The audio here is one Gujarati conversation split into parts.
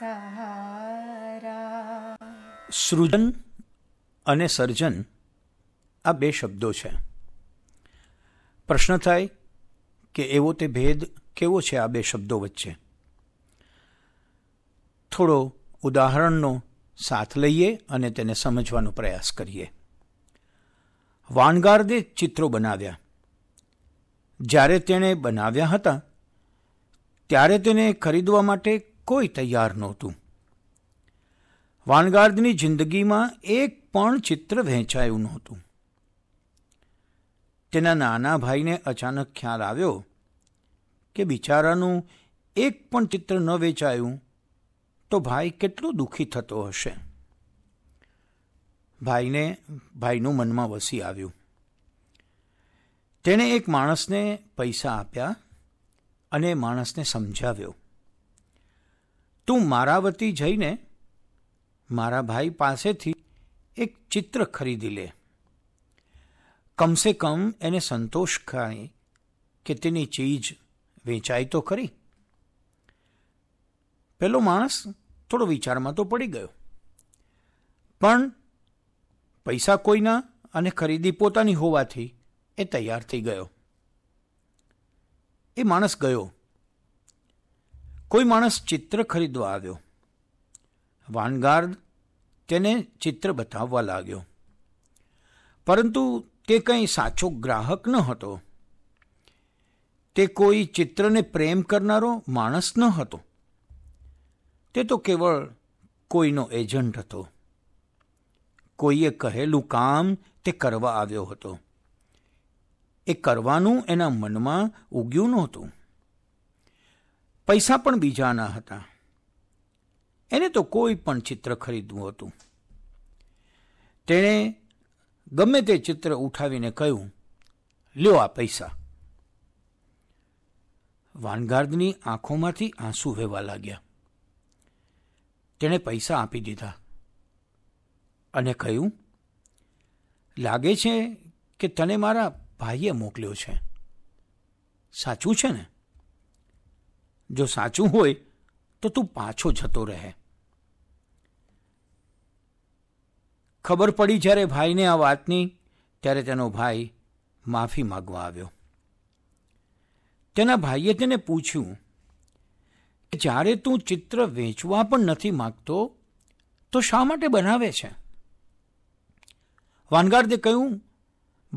સહારા સૃજન અને સર્જન આ બે શબ્દો છે પ્રશ્ન થાય કે એવો તે ભેદ કેવો છે આ બે શબ્દો વચ્ચે થોડો ઉદાહરણનો સાથ લઈએ અને તેને સમજવાનો પ્રયાસ કરીએ વાનગાર્દે ચિત્રો બનાવ્યા જ્યારે તેણે બનાવ્યા હતા ત્યારે તેને ખરીદવા માટે કોઈ તૈયાર નહોતું વાનગાર્દની જિંદગીમાં એક પણ ચિત્ર વહેંચાયું નહોતું તેના નાના ભાઈને અચાનક ખ્યાલ આવ્યો કે બિચારાનું એક પણ ચિત્ર ન વેચાયું તો ભાઈ કેટલો દુઃખી થતો હશે ભાઈને ભાઈનું મનમાં વસી આવ્યું તેણે એક માણસને પૈસા આપ્યા અને માણસને સમજાવ્યો તું મારાવતી જઈને મારા ભાઈ પાસેથી એક ચિત્ર ખરીદી લે કમસે કમ એને સંતોષ ખાય કે તેની ચીજ વેચાય તો ખરી પેલો માણસ થોડો વિચારમાં તો પડી ગયો પણ પૈસા કોઈના અને ખરીદી પોતાની હોવાથી એ તૈયાર થઈ ગયો એ માણસ ગયો કોઈ માણસ ચિત્ર ખરીદવા આવ્યો વાનગાર્ડ તેને ચિત્ર બતાવવા લાગ્યો પરંતુ તે કંઈ સાચો ગ્રાહક ન હતો તે કોઈ ચિત્રને પ્રેમ કરનારો માણસ ન હતો તે તો કેવળ કોઈનો એજન્ટ હતો કોઈએ કહેલું કામ તે કરવા આવ્યો હતો એ કરવાનું એના મનમાં ઉગ્યું નહોતું પૈસા પણ બીજાના હતા એને તો કોઈ પણ ચિત્ર ખરીદવું હતું તેણે ગમે તે ચિત્ર ઉઠાવીને કહ્યું લ્યો આ પૈસા વાનગાર્દની આંખોમાંથી આંસુ વહેવા લાગ્યા તેણે પૈસા આપી દીધા અને કહ્યું લાગે છે કે તને મારા ભાઈએ મોકલ્યો છે સાચું છે ને જો સાચું હોય તો તું પાછો જતો રહે ખબર પડી જ્યારે ભાઈને આ વાતની ત્યારે તેનો ભાઈ માફી માગવા આવ્યો તેના ભાઈએ તેને પૂછ્યું કે જ્યારે તું ચિત્ર વેચવા પણ નથી માગતો તો શા માટે બનાવે છે વાનગાર્દે કહ્યું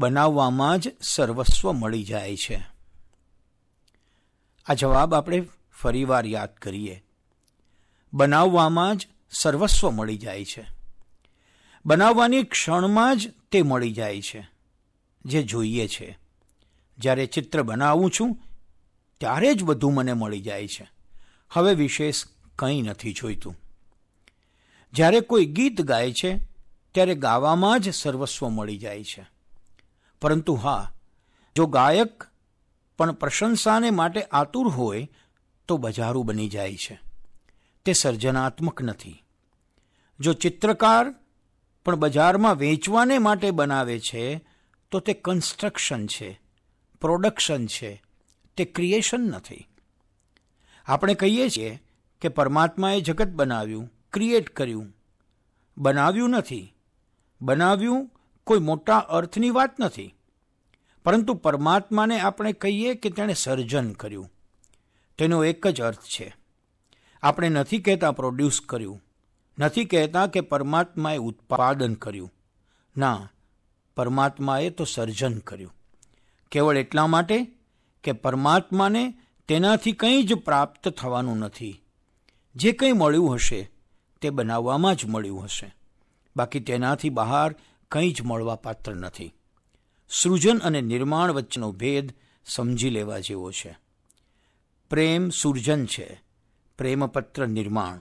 બનાવવામાં જ સર્વસ્વ મળી જાય છે આ જવાબ આપણે ફરીવાર યાદ કરીએ બનાવવામાં જ સર્વસ્વ મળી જાય છે બનાવવાની ક્ષણમાં જ તે મળી જાય છે જે જોઈએ છે જ્યારે ચિત્ર બનાવું છું ત્યારે જ બધું મને મળી જાય છે હવે વિશેષ કંઈ નથી જોઈતું જ્યારે કોઈ ગીત ગાય છે ત્યારે ગાવામાં જ સર્વસ્વ મળી જાય છે પરંતુ હા જો ગાયક પણ પ્રશંસાને માટે આતુર હોય તો બજારું બની જાય છે તે સર્જનાત્મક નથી જો ચિત્રકાર પણ બજારમાં વેચવાને માટે બનાવે છે તો તે કન્સ્ટ્રક્શન છે પ્રોડક્શન છે તે ક્રિએશન નથી આપણે કહીએ છીએ કે પરમાત્માએ જગત બનાવ્યું ક્રિએટ કર્યું બનાવ્યું નથી બનાવ્યું કોઈ મોટા અર્થની વાત નથી પરંતુ પરમાત્માને આપણે કહીએ કે તેણે સર્જન કર્યું તેનો એક જ અર્થ છે આપણે નથી કહેતા પ્રોડ્યુસ કર્યું નથી કહેતા કે પરમાત્માએ ઉત્પાદન કર્યું ના પરમાત્માએ તો સર્જન કર્યું કેવળ એટલા માટે કે પરમાત્માને તેનાથી કંઈ જ પ્રાપ્ત થવાનું નથી જે કંઈ મળ્યું હશે તે બનાવવામાં જ મળ્યું હશે બાકી તેનાથી બહાર કંઈ જ મળવા પાત્ર નથી સૃજન અને નિર્માણ વચ્ચેનો ભેદ સમજી લેવા જેવો છે પ્રેમ સૂર્જન છે પ્રેમપત્ર નિર્માણ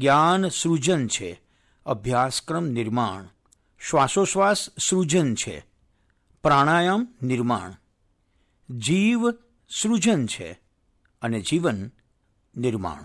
જ્ઞાન સૃજન છે અભ્યાસક્રમ નિર્માણ શ્વાસોશ્વાસ સૃજન છે પ્રાણાયામ નિર્માણ જીવ સૃજન છે અને જીવન નિર્માણ